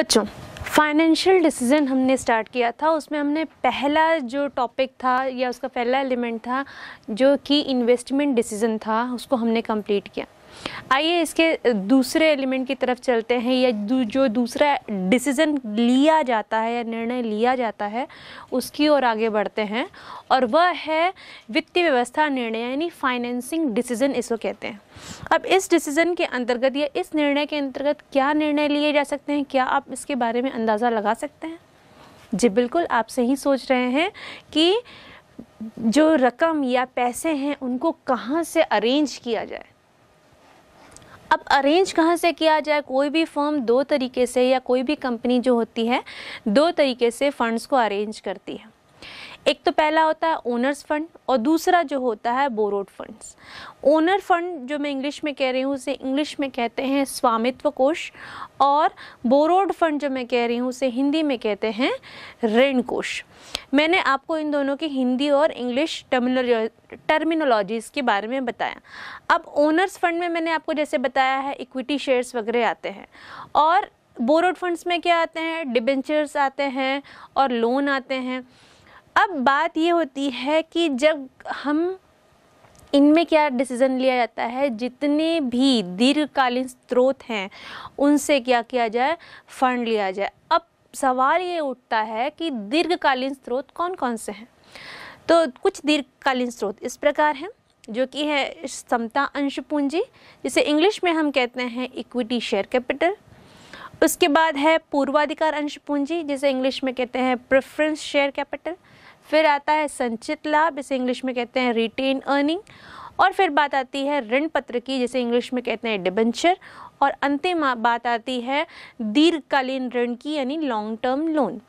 बच्चों financial decision हमने start किया था उसमें हमने पहला जो टॉपिक था या उसका पहला एलिमेंट था जो कि इन्वेस्टमेंट डिसीज़न था उसको हमने कंप्लीट किया आइए इसके दूसरे एलिमेंट की तरफ चलते हैं या जो दूसरा डिसीज़न लिया जाता है या निर्णय लिया जाता है उसकी ओर आगे बढ़ते हैं और वह है वित्तीय व्यवस्था निर्णय यानी फाइनेंसिंग डिसीज़न इसको कहते हैं अब इस डिसीज़न के अंतर्गत या इस निर्णय के अंतर्गत क्या निर्णय लिए जा सकते हैं क्या आप इसके बारे में अंदाज़ा लगा सकते हैं जी बिल्कुल आप सही सोच रहे हैं कि जो रकम या पैसे हैं उनको कहाँ से अरेंज किया जाए अब अरेंज कहाँ से किया जाए कोई भी फर्म दो तरीके से या कोई भी कंपनी जो होती है दो तरीके से फंड्स को अरेंज करती है एक तो पहला होता है ओनर्स फंड और दूसरा जो होता है बोरोड फंड्स ओनर फंड जो मैं इंग्लिश में कह रही हूँ उसे इंग्लिश में कहते हैं स्वामित्व कोष और बोरोड फंड जो मैं कह रही हूँ उसे हिंदी में कहते हैं ऋण कोष मैंने आपको इन दोनों की हिंदी और इंग्लिश टर्मिनोलॉजीज़ के बारे में बताया अब ओनर्स फंड में मैंने आपको जैसे बताया है इक्विटी शेयर्स वगैरह आते हैं और बोरोड फंड्स में क्या आते हैं डिबेंचर्स आते हैं और लोन आते हैं अब बात ये होती है कि जब हम इनमें क्या डिसीज़न लिया जाता है जितने भी दीर्घकालीन स्रोत हैं उनसे क्या किया जाए फंड लिया जाए अब सवाल ये उठता है कि दीर्घकालीन स्रोत कौन कौन से हैं तो कुछ दीर्घकालीन स्रोत इस प्रकार हैं जो कि है समता अंश पूंजी जिसे इंग्लिश में हम कहते हैं इक्विटी शेयर कैपिटल उसके बाद है पूर्वाधिकार अंश पूंजी जिसे इंग्लिश में कहते हैं प्रेफरेंस शेयर कैपिटल फिर आता है संचित लाभ इसे इंग्लिश में कहते हैं रिटेन अर्निंग और फिर बात आती है ऋण पत्र की जिसे इंग्लिश में कहते हैं डिबेंचर और अंतिम बात आती है दीर्घकालीन ऋण की यानी लॉन्ग टर्म लोन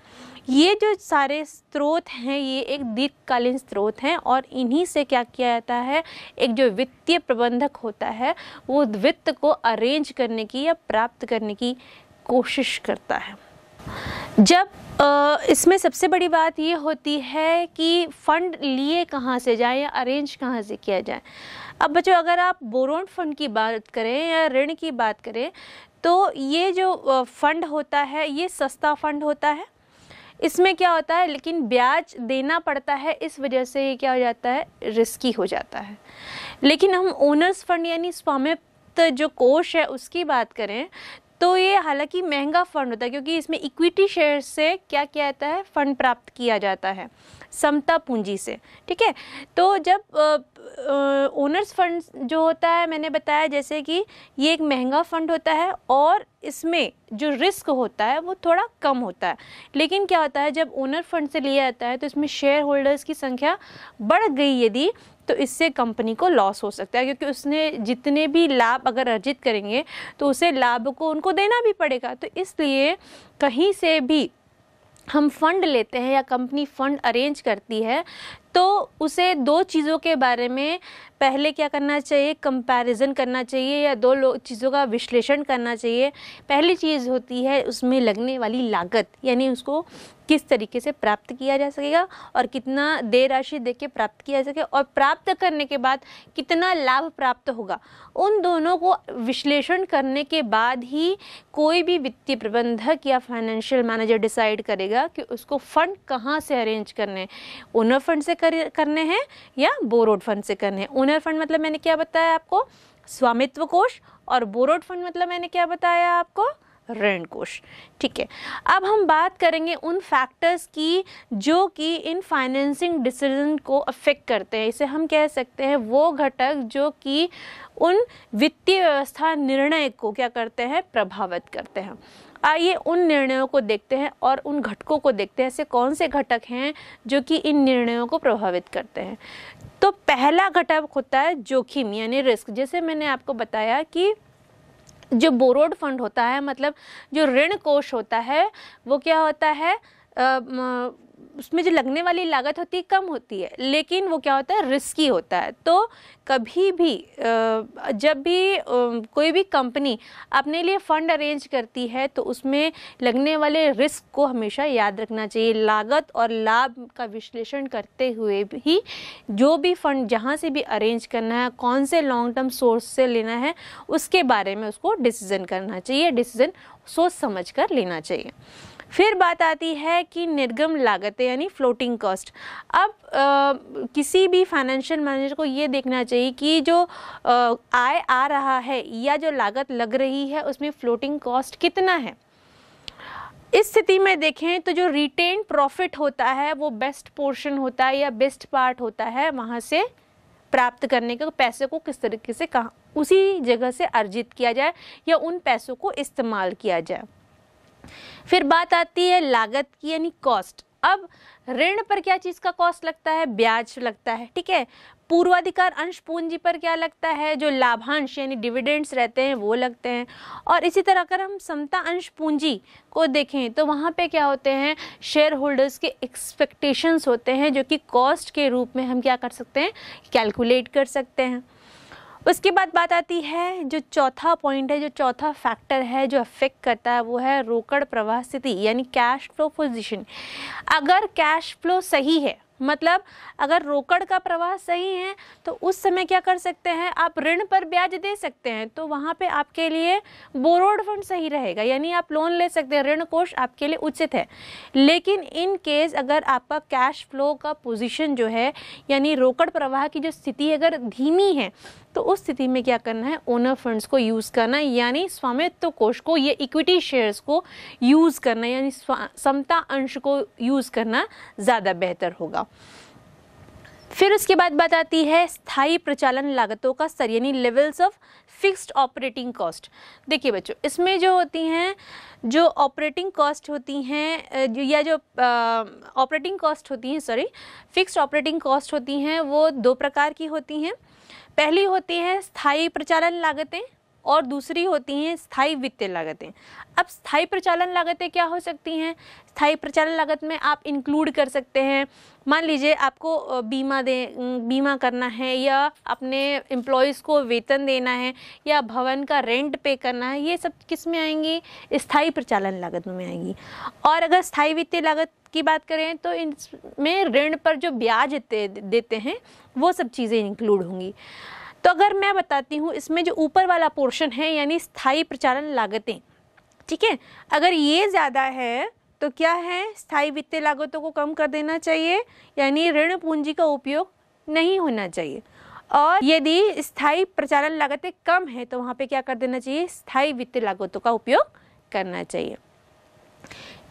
ये जो सारे स्रोत हैं ये एक दीर्घकालीन स्रोत हैं और इन्हीं से क्या किया जाता है एक जो वित्तीय प्रबंधक होता है वो वित्त को अरेंज करने की या प्राप्त करने की कोशिश करता है जब इसमें सबसे बड़ी बात ये होती है कि फ़ंड लिए कहाँ से जाए या अरेंज कहाँ से किया जाए अब बच्चों अगर आप बोरोन फंड की बात करें या ऋण की बात करें तो ये जो फ़ंड होता है ये सस्ता फ़ंड होता है इसमें क्या होता है लेकिन ब्याज देना पड़ता है इस वजह से ये क्या हो जाता है रिस्की हो जाता है लेकिन हम ओनर्स फंड यानी स्वामित्व जो कोष है उसकी बात करें तो ये हालांकि महंगा फंड होता है क्योंकि इसमें इक्विटी शेयर से क्या किया जाता है फंड प्राप्त किया जाता है समता पूंजी से ठीक है तो जब ओनर्स फंड जो होता है मैंने बताया जैसे कि ये एक महंगा फंड होता है और इसमें जो रिस्क होता है वो थोड़ा कम होता है लेकिन क्या होता है जब ओनर फंड से लिया जाता है तो इसमें शेयर होल्डर्स की संख्या बढ़ गई यदि तो इससे कंपनी को लॉस हो सकता है क्योंकि उसने जितने भी लाभ अगर अर्जित करेंगे तो उसे लाभ को उनको देना भी पड़ेगा तो इसलिए कहीं से भी हम फंड लेते हैं या कंपनी फंड अरेंज करती है तो उसे दो चीज़ों के बारे में पहले क्या करना चाहिए कंपैरिजन करना चाहिए या दो चीज़ों का विश्लेषण करना चाहिए पहली चीज़ होती है उसमें लगने वाली लागत यानी उसको किस तरीके से प्राप्त किया जा सकेगा और कितना दे राशि दे के प्राप्त किया जा सके और प्राप्त करने के बाद कितना लाभ प्राप्त होगा उन दोनों को विश्लेषण करने के बाद ही कोई भी वित्तीय प्रबंधक या फाइनेंशियल मैनेजर डिसाइड करेगा कि उसको फंड कहाँ से अरेंज करने ओनर फंड से कर, करने हैं या बोरोड फंड से करने हैं ओनर फंड मतलब मैंने क्या बताया आपको स्वामित्व कोष और बोरोड फंड मतलब मैंने क्या बताया आपको ऋण कोष ठीक है अब हम बात करेंगे उन फैक्टर्स की जो कि इन फाइनेंसिंग डिसीजन को अफेक्ट करते हैं इसे हम कह सकते हैं वो घटक जो कि उन वित्तीय व्यवस्था निर्णय को क्या करते हैं प्रभावित करते हैं आइए उन निर्णयों को देखते हैं और उन घटकों को देखते हैं ऐसे कौन से घटक हैं जो कि इन निर्णयों को प्रभावित करते हैं तो पहला घटक होता है जोखिम यानी रिस्क जैसे मैंने आपको बताया कि जो बोरोड फंड होता है मतलब जो ऋण कोष होता है वो क्या होता है उसमें जो लगने वाली लागत होती है कम होती है लेकिन वो क्या होता है रिस्की होता है तो कभी भी जब भी कोई भी कंपनी अपने लिए फ़ंड अरेंज करती है तो उसमें लगने वाले रिस्क को हमेशा याद रखना चाहिए लागत और लाभ का विश्लेषण करते हुए भी जो भी फ़ंड जहाँ से भी अरेंज करना है कौन से लॉन्ग टर्म सोर्स से लेना है उसके बारे में उसको डिसीज़न करना चाहिए डिसीज़न सोच समझ कर लेना चाहिए फिर बात आती है कि निर्गम लागतें यानी फ्लोटिंग कॉस्ट अब आ, किसी भी फाइनेंशियल मैनेजर को ये देखना चाहिए कि जो आ, आय आ रहा है या जो लागत लग रही है उसमें फ्लोटिंग कॉस्ट कितना है इस स्थिति में देखें तो जो रिटेन प्रॉफिट होता है वो बेस्ट पोर्शन होता है या बेस्ट पार्ट होता है वहाँ से प्राप्त करने के पैसे को किस तरीके से कहाँ उसी जगह से अर्जित किया जाए या उन पैसों को इस्तेमाल किया जाए फिर बात आती है लागत की यानी कॉस्ट अब ऋण पर क्या चीज़ का कॉस्ट लगता है ब्याज लगता है ठीक है पूर्वाधिकार अंश पूंजी पर क्या लगता है जो लाभांश यानी डिविडेंड्स रहते हैं वो लगते हैं और इसी तरह अगर हम समता अंश पूंजी को देखें तो वहाँ पे क्या होते हैं शेयर होल्डर्स के एक्सपेक्टेशंस होते हैं जो कि कॉस्ट के रूप में हम क्या कर सकते हैं कैलकुलेट कर सकते हैं उसके बाद बात आती है जो चौथा पॉइंट है जो चौथा फैक्टर है जो अफेक्ट करता है वो है रोकड़ प्रवाह स्थिति यानी कैश फ्लो पोजीशन अगर कैश फ्लो सही है मतलब अगर रोकड़ का प्रवाह सही है तो उस समय क्या कर सकते हैं आप ऋण पर ब्याज दे सकते हैं तो वहाँ पे आपके लिए बोरोड फंड सही रहेगा यानी आप लोन ले सकते हैं ऋण कोष आपके लिए उचित है लेकिन इन केस अगर आपका कैश फ्लो का पोजीशन जो है यानी रोकड़ प्रवाह की जो स्थिति अगर धीमी है तो उस स्थिति में क्या करना है ओनर फंड्स को यूज़ करना यानी स्वामित्व कोष को ये इक्विटी शेयर्स को यूज़ करना यानी समता अंश को यूज़ करना ज़्यादा बेहतर होगा फिर उसके बाद बात आती है स्थायी प्रचालन लागतों का स्तर यानी levels of fixed operating cost देखिए बच्चों इसमें जो होती हैं जो ऑपरेटिंग कॉस्ट होती हैं या जो ऑपरेटिंग कॉस्ट होती हैं सॉरी फिक्स्ड ऑपरेटिंग कॉस्ट होती हैं वो दो प्रकार की होती हैं पहली होती है स्थायी प्रचालन लागतें और दूसरी होती हैं स्थायी वित्तीय लागतें अब स्थायी प्रचालन लागतें क्या हो सकती हैं स्थायी प्रचालन लागत में आप इंक्लूड कर सकते हैं मान लीजिए आपको बीमा दे बीमा करना है या अपने एम्प्लॉयज़ को वेतन देना है या भवन का रेंट पे करना है ये सब किस में आएंगी स्थायी प्रचालन लागत में आएंगी और अगर स्थायी वित्तीय लागत की बात करें तो इनमें ऋण पर जो ब्याज देते हैं वो सब चीज़ें इंक्लूड होंगी तो अगर मैं बताती हूँ इसमें जो ऊपर वाला पोर्शन है यानी स्थायी प्रचालन लागतें ठीक है अगर ये ज़्यादा है तो क्या है स्थायी वित्तीय लागतों को कम कर देना चाहिए यानी ऋण पूंजी का उपयोग नहीं होना चाहिए और यदि स्थायी प्रचालन लागतें कम है तो वहाँ पे क्या कर देना चाहिए स्थायी वित्तीय लागतों का उपयोग करना चाहिए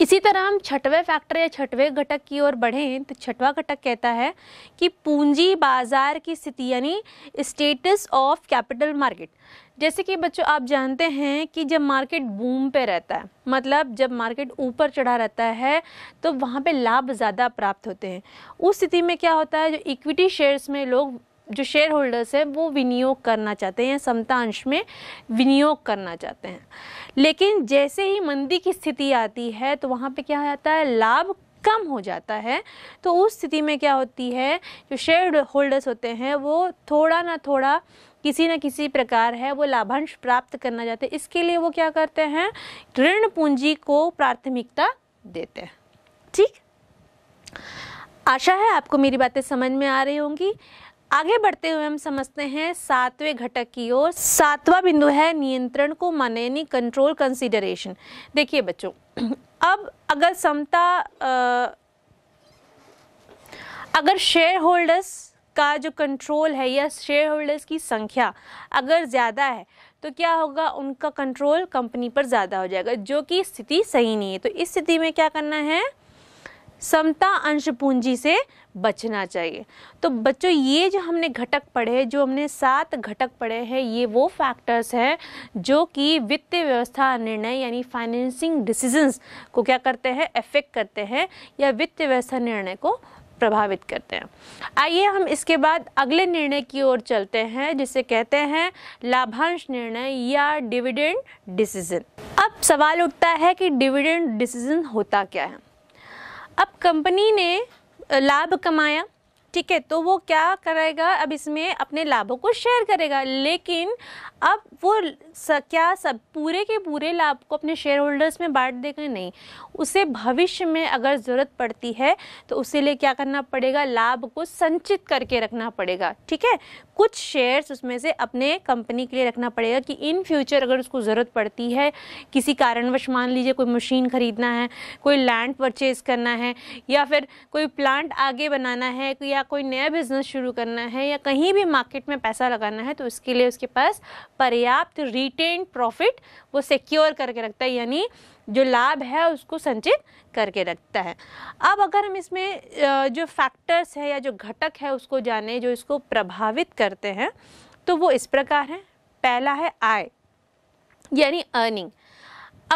इसी तरह हम छठवें फैक्टर या छठवें घटक की ओर बढ़ें तो छठवा घटक कहता है कि पूंजी बाजार की स्थिति यानी स्टेटस ऑफ कैपिटल मार्केट जैसे कि बच्चों आप जानते हैं कि जब मार्केट बूम पे रहता है मतलब जब मार्केट ऊपर चढ़ा रहता है तो वहाँ पे लाभ ज़्यादा प्राप्त होते हैं उस स्थिति में क्या होता है जो इक्विटी शेयर्स में लोग जो शेयर होल्डर्स हैं वो विनियोग करना चाहते हैं समता अंश में विनियोग करना चाहते हैं लेकिन जैसे ही मंदी की स्थिति आती है तो वहाँ पे क्या हो जाता है लाभ कम हो जाता है तो उस स्थिति में क्या होती है जो शेयर होल्डर्स होते हैं वो थोड़ा ना थोड़ा किसी न किसी प्रकार है वो लाभांश प्राप्त करना चाहते हैं इसके लिए वो क्या करते हैं ऋण पूंजी को प्राथमिकता देते हैं ठीक आशा है आपको मेरी बातें समझ में आ रही होंगी आगे बढ़ते हुए हम समझते हैं सातवें घटक की ओर सातवां बिंदु है नियंत्रण को माने यानी कंट्रोल कंसिडरेशन देखिए बच्चों अब अगर समता अगर शेयर होल्डर्स का जो कंट्रोल है या शेयर होल्डर्स की संख्या अगर ज़्यादा है तो क्या होगा उनका कंट्रोल कंपनी पर ज़्यादा हो जाएगा जो कि स्थिति सही नहीं है तो इस स्थिति में क्या करना है समता अंश पूंजी से बचना चाहिए तो बच्चों ये जो हमने घटक पढ़े जो हमने सात घटक पढ़े हैं ये वो फैक्टर्स हैं जो कि वित्त व्यवस्था निर्णय यानी फाइनेंसिंग डिसीजंस को क्या करते हैं अफेक्ट करते हैं या वित्त व्यवस्था निर्णय को प्रभावित करते हैं आइए हम इसके बाद अगले निर्णय की ओर चलते हैं जिसे कहते हैं लाभांश निर्णय या डिविडेंड डिसीजन अब सवाल उठता है कि डिविडेंड डिसीजन होता क्या है अब कंपनी ने लाभ कमाया ठीक है तो वो क्या करेगा अब इसमें अपने लाभों को शेयर करेगा लेकिन अब वो स, क्या सब पूरे के पूरे लाभ को अपने शेयर होल्डर्स में बांट देगा नहीं उसे भविष्य में अगर ज़रूरत पड़ती है तो उसे लिए क्या करना पड़ेगा लाभ को संचित करके रखना पड़ेगा ठीक है कुछ शेयर्स उसमें से अपने कंपनी के लिए रखना पड़ेगा कि इन फ्यूचर अगर उसको ज़रूरत पड़ती है किसी कारणवश मान लीजिए कोई मशीन ख़रीदना है कोई लैंड परचेज़ करना है या फिर कोई प्लांट आगे बनाना है या या कोई नया बिजनेस शुरू करना है या कहीं भी मार्केट में पैसा लगाना है तो उसके लिए उसके पास पर्याप्त रिटेन प्रॉफिट वो सिक्योर करके रखता है यानी जो लाभ है उसको संचित करके रखता है अब अगर हम इसमें जो फैक्टर्स है या जो घटक है उसको जाने जो इसको प्रभावित करते हैं तो वो इस प्रकार हैं पहला है आय यानी अर्निंग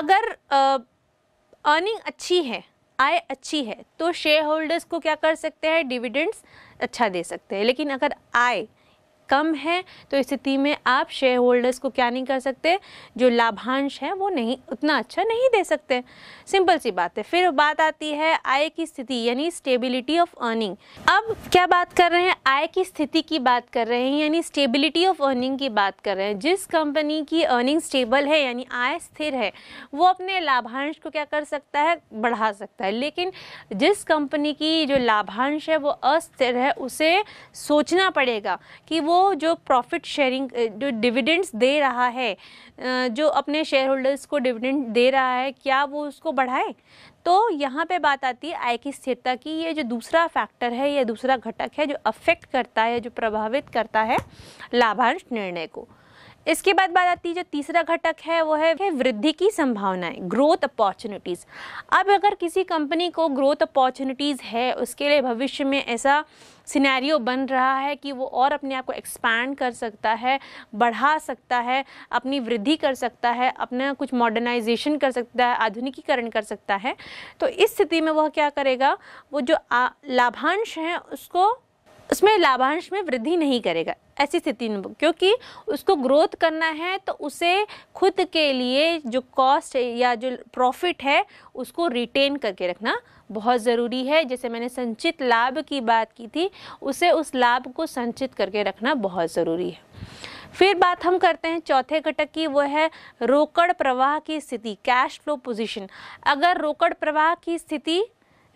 अगर अर्निंग अच्छी है आय अच्छी है तो शेयर होल्डर्स को क्या कर सकते हैं डिविडेंड्स अच्छा दे सकते हैं लेकिन अगर आय कम है तो स्थिति में आप शेयर होल्डर्स को क्या नहीं कर सकते जो लाभांश है वो नहीं उतना अच्छा नहीं दे सकते सिंपल सी बात है फिर बात आती है आय की स्थिति यानी स्टेबिलिटी ऑफ अर्निंग अब क्या बात कर रहे हैं आय की स्थिति की बात कर रहे हैं यानी स्टेबिलिटी ऑफ अर्निंग की बात कर रहे हैं जिस कंपनी की अर्निंग स्टेबल है यानी आय स्थिर है वो अपने लाभांश को क्या कर सकता है बढ़ा सकता है लेकिन जिस कंपनी की जो लाभांश है वो अस्थिर है उसे सोचना पड़ेगा कि वो वो जो प्रॉफिट शेयरिंग जो डिविडेंड्स दे रहा है जो अपने शेयर होल्डर्स को डिविडेंड दे रहा है क्या वो उसको बढ़ाए तो यहाँ पे बात आती है आय की स्थिरता की ये जो दूसरा फैक्टर है या दूसरा घटक है जो अफेक्ट करता है जो प्रभावित करता है लाभांश निर्णय को इसके बाद बात आती है जो तीसरा घटक है वो है वृद्धि की संभावनाएं ग्रोथ अपॉर्चुनिटीज़ अब अगर किसी कंपनी को ग्रोथ अपॉर्चुनिटीज़ है उसके लिए भविष्य में ऐसा सिनेरियो बन रहा है कि वो और अपने आप को एक्सपैंड कर सकता है बढ़ा सकता है अपनी वृद्धि कर सकता है अपना कुछ मॉडर्नाइजेशन कर सकता है आधुनिकीकरण कर सकता है तो इस स्थिति में वह क्या करेगा वो जो लाभांश हैं उसको उसमें लाभांश में वृद्धि नहीं करेगा ऐसी स्थिति में क्योंकि उसको ग्रोथ करना है तो उसे खुद के लिए जो कॉस्ट या जो प्रॉफिट है उसको रिटेन करके रखना बहुत ज़रूरी है जैसे मैंने संचित लाभ की बात की थी उसे उस लाभ को संचित करके रखना बहुत ज़रूरी है फिर बात हम करते हैं चौथे घटक की वो है रोकड़ प्रवाह की स्थिति कैश फ्लो पोजीशन अगर रोकड़ प्रवाह की स्थिति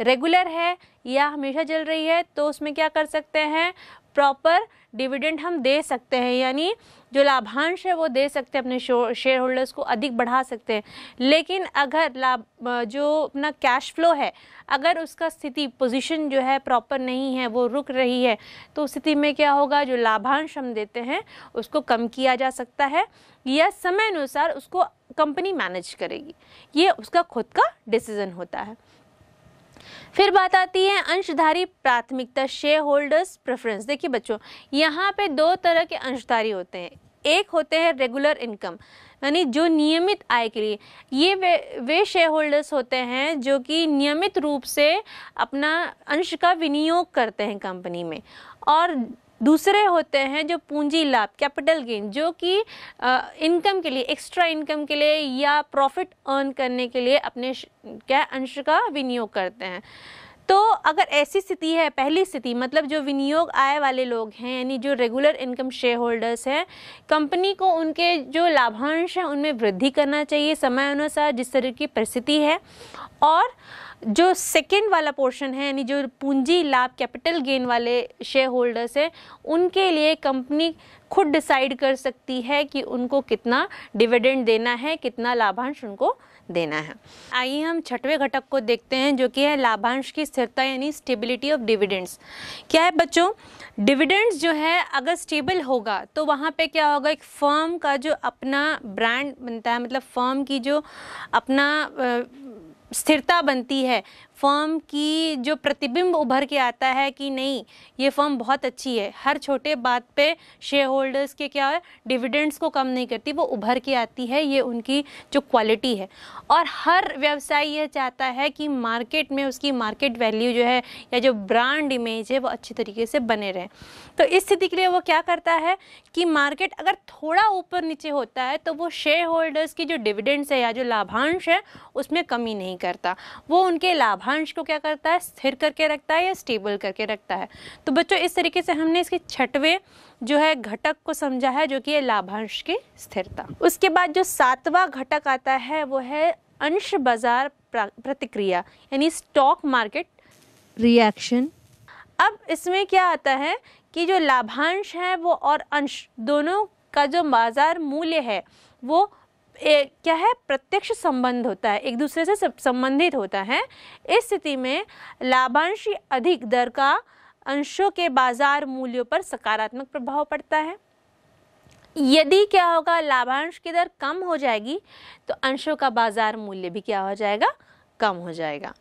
रेगुलर है या हमेशा चल रही है तो उसमें क्या कर सकते हैं प्रॉपर डिविडेंड हम दे सकते हैं यानी जो लाभांश है वो दे सकते हैं अपने शेयर होल्डर्स को अधिक बढ़ा सकते हैं लेकिन अगर लाभ जो अपना कैश फ्लो है अगर उसका स्थिति पोजीशन जो है प्रॉपर नहीं है वो रुक रही है तो उस स्थिति में क्या होगा जो लाभांश हम देते हैं उसको कम किया जा सकता है या समय अनुसार उसको कंपनी मैनेज करेगी ये उसका खुद का डिसीज़न होता है फिर बात आती है अंशधारी प्राथमिकता शेयर होल्डर्स प्रेफरेंस देखिए बच्चों यहाँ पे दो तरह के अंशधारी होते हैं एक होते हैं रेगुलर इनकम यानी जो नियमित आय के लिए ये वे वे शेयर होल्डर्स होते हैं जो कि नियमित रूप से अपना अंश का विनियोग करते हैं कंपनी में और दूसरे होते हैं जो पूंजी लाभ कैपिटल गेन जो कि इनकम के लिए एक्स्ट्रा इनकम के लिए या प्रॉफिट अर्न करने के लिए अपने क्या अंश का विनियोग करते हैं तो अगर ऐसी स्थिति है पहली स्थिति मतलब जो विनियोग आय वाले लोग हैं यानी जो रेगुलर इनकम शेयर होल्डर्स हैं कंपनी को उनके जो लाभांश हैं उनमें वृद्धि करना चाहिए समय अनुसार जिस तरह की परिस्थिति है और जो सेकेंड वाला पोर्शन है यानी जो पूंजी लाभ कैपिटल गेन वाले शेयर होल्डर्स हैं उनके लिए कंपनी खुद डिसाइड कर सकती है कि उनको कितना डिविडेंड देना है कितना लाभांश उनको देना है आइए हम छठवें घटक को देखते हैं जो कि है लाभांश की स्थिरता यानी स्टेबिलिटी ऑफ डिविडेंड्स क्या है बच्चों डिविडेंड्स जो है अगर स्टेबल होगा तो वहाँ पे क्या होगा एक फर्म का जो अपना ब्रांड बनता है मतलब फर्म की जो अपना स्थिरता बनती है फर्म की जो प्रतिबिंब उभर के आता है कि नहीं ये फर्म बहुत अच्छी है हर छोटे बात पे शेयर होल्डर्स के क्या है डिविडेंड्स को कम नहीं करती वो उभर के आती है ये उनकी जो क्वालिटी है और हर व्यवसाय यह चाहता है कि मार्केट में उसकी मार्केट वैल्यू जो है या जो ब्रांड इमेज है वो अच्छी तरीके से बने रहें तो इस स्थिति के लिए वो क्या करता है कि मार्केट अगर थोड़ा ऊपर नीचे होता है तो वो शेयर होल्डर्स की जो डिविडेंड्स है या जो लाभांश है उसमें कमी नहीं करता वो उनके लाभ लाभांश को क्या करता है स्थिर करके रखता है या स्टेबल करके रखता है तो बच्चों इस तरीके से हमने इसके छठवें जो है घटक को समझा है जो कि है लाभांश की स्थिरता उसके बाद जो सातवां घटक आता है वो है अंश बाजार प्रतिक्रिया यानी स्टॉक मार्केट रिएक्शन अब इसमें क्या आता है कि जो लाभांश है वो और अंश दोनों का जो बाजार मूल्य है वो ए, क्या है प्रत्यक्ष संबंध होता है एक दूसरे से संबंधित होता है इस स्थिति में लाभांश अधिक दर का अंशों के बाजार मूल्यों पर सकारात्मक प्रभाव पड़ता है यदि क्या होगा लाभांश की दर कम हो जाएगी तो अंशों का बाजार मूल्य भी क्या हो जाएगा कम हो जाएगा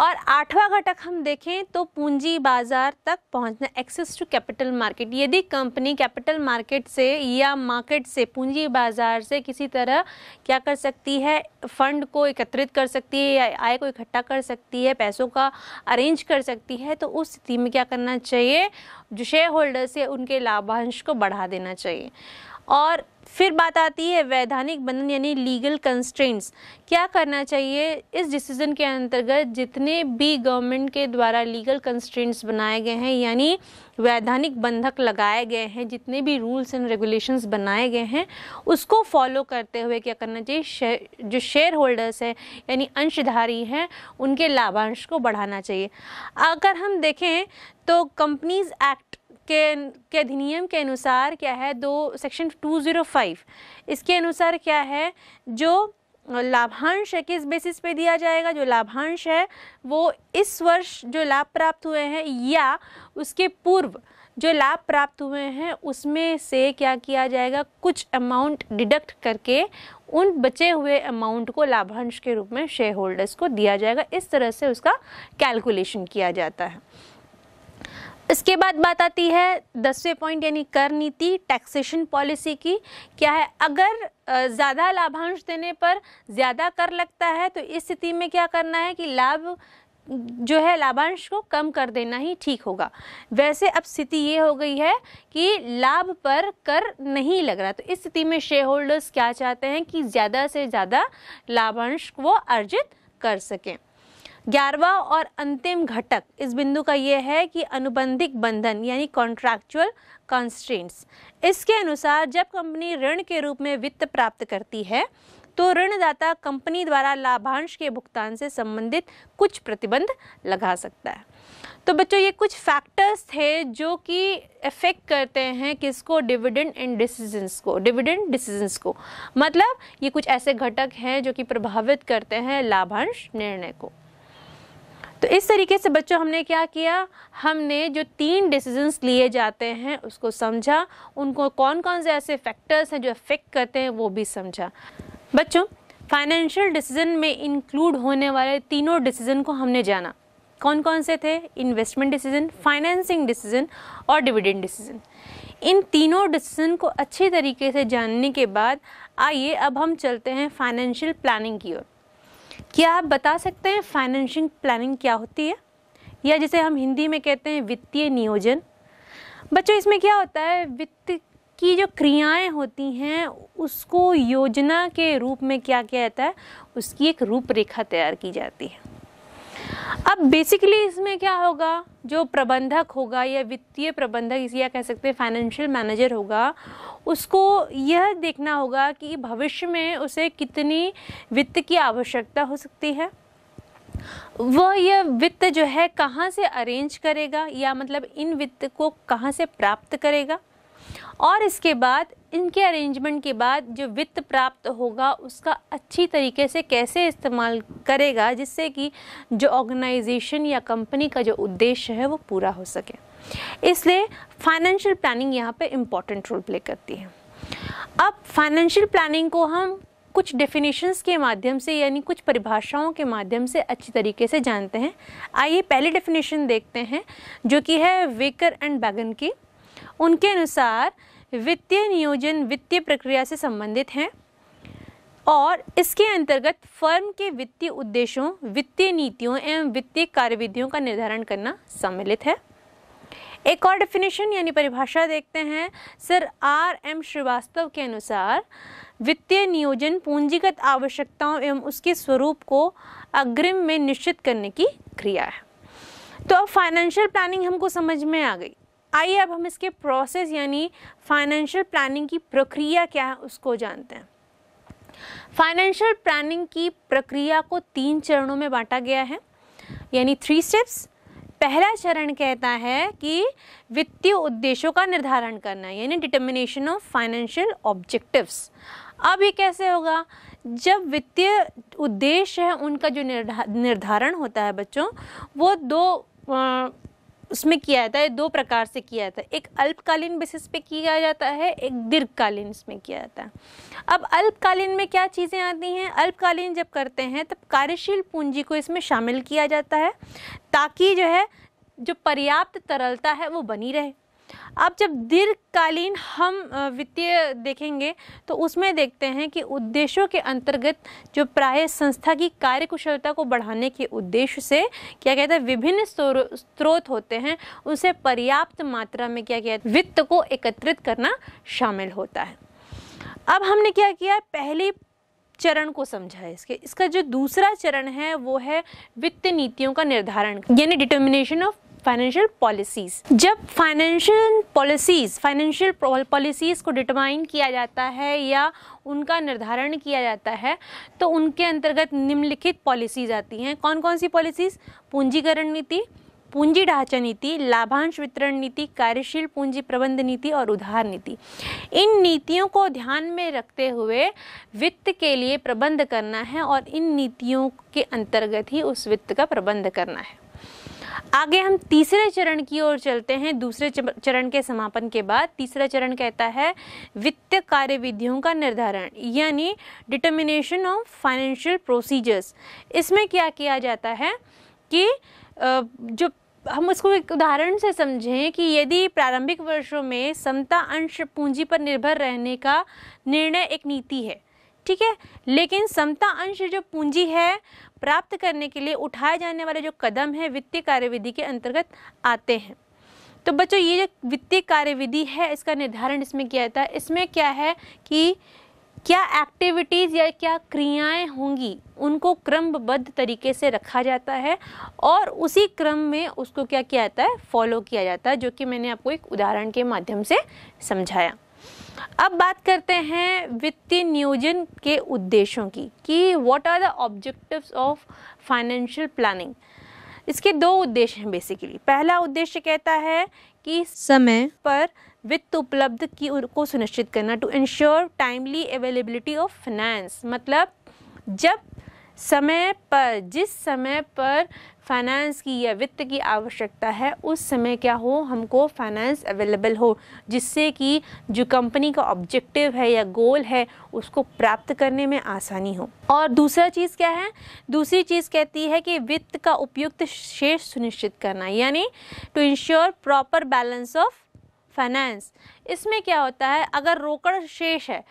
और आठवां घटक हम देखें तो पूंजी बाजार तक पहुंचना एक्सेस टू कैपिटल मार्केट यदि कंपनी कैपिटल मार्केट से या मार्केट से पूंजी बाजार से किसी तरह क्या कर सकती है फंड को एकत्रित कर सकती है या आय को इकट्ठा कर सकती है पैसों का अरेंज कर सकती है तो उस स्थिति में क्या करना चाहिए जो शेयर होल्डर्स है उनके लाभांश को बढ़ा देना चाहिए और फिर बात आती है वैधानिक बंधन यानी लीगल कंस्ट्रेंट्स क्या करना चाहिए इस डिसीज़न के अंतर्गत जितने भी गवर्नमेंट के द्वारा लीगल कंस्ट्रेंट्स बनाए गए हैं यानी वैधानिक बंधक लगाए गए हैं जितने भी रूल्स एंड रेगुलेशंस बनाए गए हैं उसको फॉलो करते हुए क्या करना चाहिए शे, जो शेयर होल्डर्स हैं यानी अंशधारी हैं उनके लाभांश को बढ़ाना चाहिए अगर हम देखें तो कंपनीज एक्ट के के अधिनियम के अनुसार क्या है दो सेक्शन 205 इसके अनुसार क्या है जो लाभांश है किस बेसिस पे दिया जाएगा जो लाभांश है वो इस वर्ष जो लाभ प्राप्त हुए हैं या उसके पूर्व जो लाभ प्राप्त हुए हैं उसमें से क्या किया जाएगा कुछ अमाउंट डिडक्ट करके उन बचे हुए अमाउंट को लाभांश के रूप में शेयर होल्डर्स को दिया जाएगा इस तरह से उसका कैलकुलेशन किया जाता है इसके बाद बात आती है दसवें पॉइंट यानी कर नीति टैक्सेशन पॉलिसी की क्या है अगर ज़्यादा लाभांश देने पर ज़्यादा कर लगता है तो इस स्थिति में क्या करना है कि लाभ जो है लाभांश को कम कर देना ही ठीक होगा वैसे अब स्थिति ये हो गई है कि लाभ पर कर नहीं लग रहा तो इस स्थिति में शेयर होल्डर्स क्या चाहते हैं कि ज़्यादा से ज़्यादा लाभांश वो अर्जित कर सकें ग्यारहवा और अंतिम घटक इस बिंदु का ये है कि अनुबंधिक बंधन यानी कॉन्ट्रैक्चुअल कॉन्स्टेंट्स इसके अनुसार जब कंपनी ऋण के रूप में वित्त प्राप्त करती है तो ऋणदाता कंपनी द्वारा लाभांश के भुगतान से संबंधित कुछ प्रतिबंध लगा सकता है तो बच्चों ये कुछ फैक्टर्स थे जो कि इफेक्ट करते हैं किसको डिविडेंड एंड डिसीजंस को डिविडेंड डिसीजंस को मतलब ये कुछ ऐसे घटक हैं जो कि प्रभावित करते हैं लाभांश निर्णय को तो इस तरीके से बच्चों हमने क्या किया हमने जो तीन डिसीजंस लिए जाते हैं उसको समझा उनको कौन कौन से ऐसे फैक्टर्स हैं जो अफेक्ट करते हैं वो भी समझा बच्चों फाइनेंशियल डिसीजन में इंक्लूड होने वाले तीनों डिसीजन को हमने जाना कौन कौन से थे इन्वेस्टमेंट डिसीजन फाइनेंसिंग डिसीजन और डिविडेंड डिसीजन इन तीनों डिसीजन को अच्छे तरीके से जानने के बाद आइए अब हम चलते हैं फाइनेंशियल प्लानिंग की ओर क्या आप बता सकते हैं फाइनेंशियल प्लानिंग क्या होती है या जिसे हम हिंदी में कहते हैं वित्तीय नियोजन बच्चों इसमें क्या होता है वित्त की जो क्रियाएं होती हैं उसको योजना के रूप में क्या किया जाता है उसकी एक रूपरेखा तैयार की जाती है अब बेसिकली इसमें क्या होगा जो प्रबंधक होगा या वित्तीय प्रबंधक या कह सकते हैं फाइनेंशियल मैनेजर होगा उसको यह देखना होगा कि भविष्य में उसे कितनी वित्त की आवश्यकता हो सकती है वह यह वित्त जो है कहाँ से अरेंज करेगा या मतलब इन वित्त को कहाँ से प्राप्त करेगा और इसके बाद इनके अरेंजमेंट के बाद जो वित्त प्राप्त होगा उसका अच्छी तरीके से कैसे इस्तेमाल करेगा जिससे कि जो ऑर्गेनाइजेशन या कंपनी का जो उद्देश्य है वो पूरा हो सके इसलिए फाइनेंशियल प्लानिंग यहाँ पे इम्पॉर्टेंट रोल प्ले करती है अब फाइनेंशियल प्लानिंग को हम कुछ डेफिनेशंस के माध्यम से यानी कुछ परिभाषाओं के माध्यम से अच्छी तरीके से जानते हैं आइए पहली डेफिनेशन देखते हैं जो कि है वेकर एंड बैगन की उनके अनुसार वित्तीय नियोजन वित्तीय प्रक्रिया से संबंधित हैं और इसके अंतर्गत फर्म के वित्तीय उद्देश्यों वित्तीय नीतियों एवं वित्तीय कार्यविधियों का निर्धारण करना सम्मिलित है एक और डेफिनेशन यानी परिभाषा देखते हैं सर आर एम श्रीवास्तव के अनुसार वित्तीय नियोजन पूंजीगत आवश्यकताओं एवं उसके स्वरूप को अग्रिम में निश्चित करने की क्रिया है तो अब फाइनेंशियल प्लानिंग हमको समझ में आ गई आइए अब हम इसके प्रोसेस यानी फाइनेंशियल प्लानिंग की प्रक्रिया क्या है उसको जानते हैं फाइनेंशियल प्लानिंग की प्रक्रिया को तीन चरणों में बांटा गया है यानी थ्री स्टेप्स पहला चरण कहता है कि वित्तीय उद्देश्यों का निर्धारण करना यानी डिटर्मिनेशन ऑफ फाइनेंशियल ऑब्जेक्टिव्स अब ये कैसे होगा जब वित्तीय उद्देश्य है उनका जो निर्धारण होता है बच्चों वो दो आ, उसमें किया जाता है दो प्रकार से किया जाता है एक अल्पकालीन बेसिस पे किया जाता है एक दीर्घकालीन इसमें किया जाता है अब अल्पकालीन में क्या चीज़ें आती हैं अल्पकालीन जब करते हैं तब कार्यशील पूंजी को इसमें शामिल किया जाता है ताकि जो है जो पर्याप्त तरलता है वो बनी रहे अब जब दीर्घकालीन हम वित्तीय देखेंगे तो उसमें देखते हैं कि उद्देश्यों के अंतर्गत जो प्राय संस्था की कार्यकुशलता को बढ़ाने के उद्देश्य से क्या कहता है विभिन्न स्रोत होते हैं उसे पर्याप्त मात्रा में क्या कहता है वित्त को एकत्रित करना शामिल होता है अब हमने क्या किया पहली चरण को समझा है इसके इसका जो दूसरा चरण है वो है वित्त नीतियों का निर्धारण यानी डिटर्मिनेशन ऑफ फाइनेंशियल पॉलिसीज जब फाइनेंशियल पॉलिसीज फाइनेंशियल पॉलिसीज को डिटरमाइन किया जाता है या उनका निर्धारण किया जाता है तो उनके अंतर्गत निम्नलिखित पॉलिसीज आती हैं कौन कौन सी पॉलिसीज पूंजीकरण नीति पूंजी ढांचा नीति लाभांश वितरण नीति कार्यशील पूंजी प्रबंध नीति और उधार नीति इन नीतियों को ध्यान में रखते हुए वित्त के लिए प्रबंध करना है और इन नीतियों के अंतर्गत ही उस वित्त का प्रबंध करना है आगे हम तीसरे चरण की ओर चलते हैं दूसरे चरण के समापन के बाद तीसरा चरण कहता है वित्तीय कार्य विधियों का निर्धारण यानी डिटर्मिनेशन ऑफ फाइनेंशियल प्रोसीजर्स इसमें क्या किया जाता है कि जो हम उसको एक उदाहरण से समझें कि यदि प्रारंभिक वर्षों में समता अंश पूंजी पर निर्भर रहने का निर्णय एक नीति है ठीक है लेकिन समता अंश जो पूंजी है प्राप्त करने के लिए उठाए जाने वाले जो कदम है वित्तीय कार्यविधि के अंतर्गत आते हैं तो बच्चों ये जो वित्तीय कार्यविधि है इसका निर्धारण इसमें किया जाता है इसमें क्या है कि क्या एक्टिविटीज़ या क्या क्रियाएं होंगी उनको क्रमबद्ध तरीके से रखा जाता है और उसी क्रम में उसको क्या किया जाता है फॉलो किया जाता है जो कि मैंने आपको एक उदाहरण के माध्यम से समझाया अब बात करते हैं वित्तीय नियोजन के उद्देश्यों की कि what are the objectives of financial planning इसके दो उद्देश्य हैं बेसिकली पहला उद्देश्य कहता है कि समय पर वित्त उपलब्ध की को सुनिश्चित करना to ensure timely availability of finance मतलब जब समय पर जिस समय पर फाइनेंस की या वित्त की आवश्यकता है उस समय क्या हो हमको फाइनेंस अवेलेबल हो जिससे कि जो कंपनी का ऑब्जेक्टिव है या गोल है उसको प्राप्त करने में आसानी हो और दूसरा चीज़ क्या है दूसरी चीज़ कहती है कि वित्त का उपयुक्त शेष सुनिश्चित करना यानी to ensure proper balance of finance इसमें क्या होता है अगर रोकड़ शेष है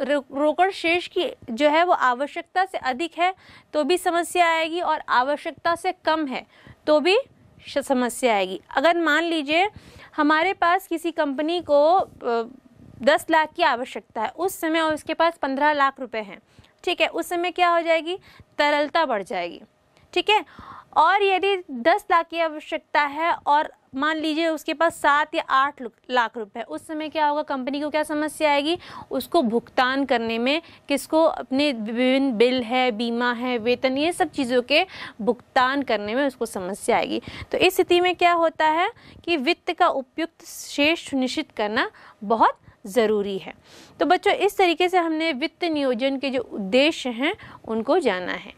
रोकड़ शेष की जो है वो आवश्यकता से अधिक है तो भी समस्या आएगी और आवश्यकता से कम है तो भी समस्या आएगी अगर मान लीजिए हमारे पास किसी कंपनी को दस लाख की आवश्यकता है उस समय और उसके पास पंद्रह लाख रुपए हैं ठीक है उस समय क्या हो जाएगी तरलता बढ़ जाएगी ठीक है और यदि दस लाख की आवश्यकता है और मान लीजिए उसके पास सात या आठ लाख रुपए उस समय क्या होगा कंपनी को क्या समस्या आएगी उसको भुगतान करने में किसको अपने विभिन्न बिल है बीमा है वेतन ये सब चीज़ों के भुगतान करने में उसको समस्या आएगी तो इस स्थिति में क्या होता है कि वित्त का उपयुक्त शेष सुनिश्चित करना बहुत ज़रूरी है तो बच्चों इस तरीके से हमने वित्त नियोजन के जो उद्देश्य हैं उनको जाना है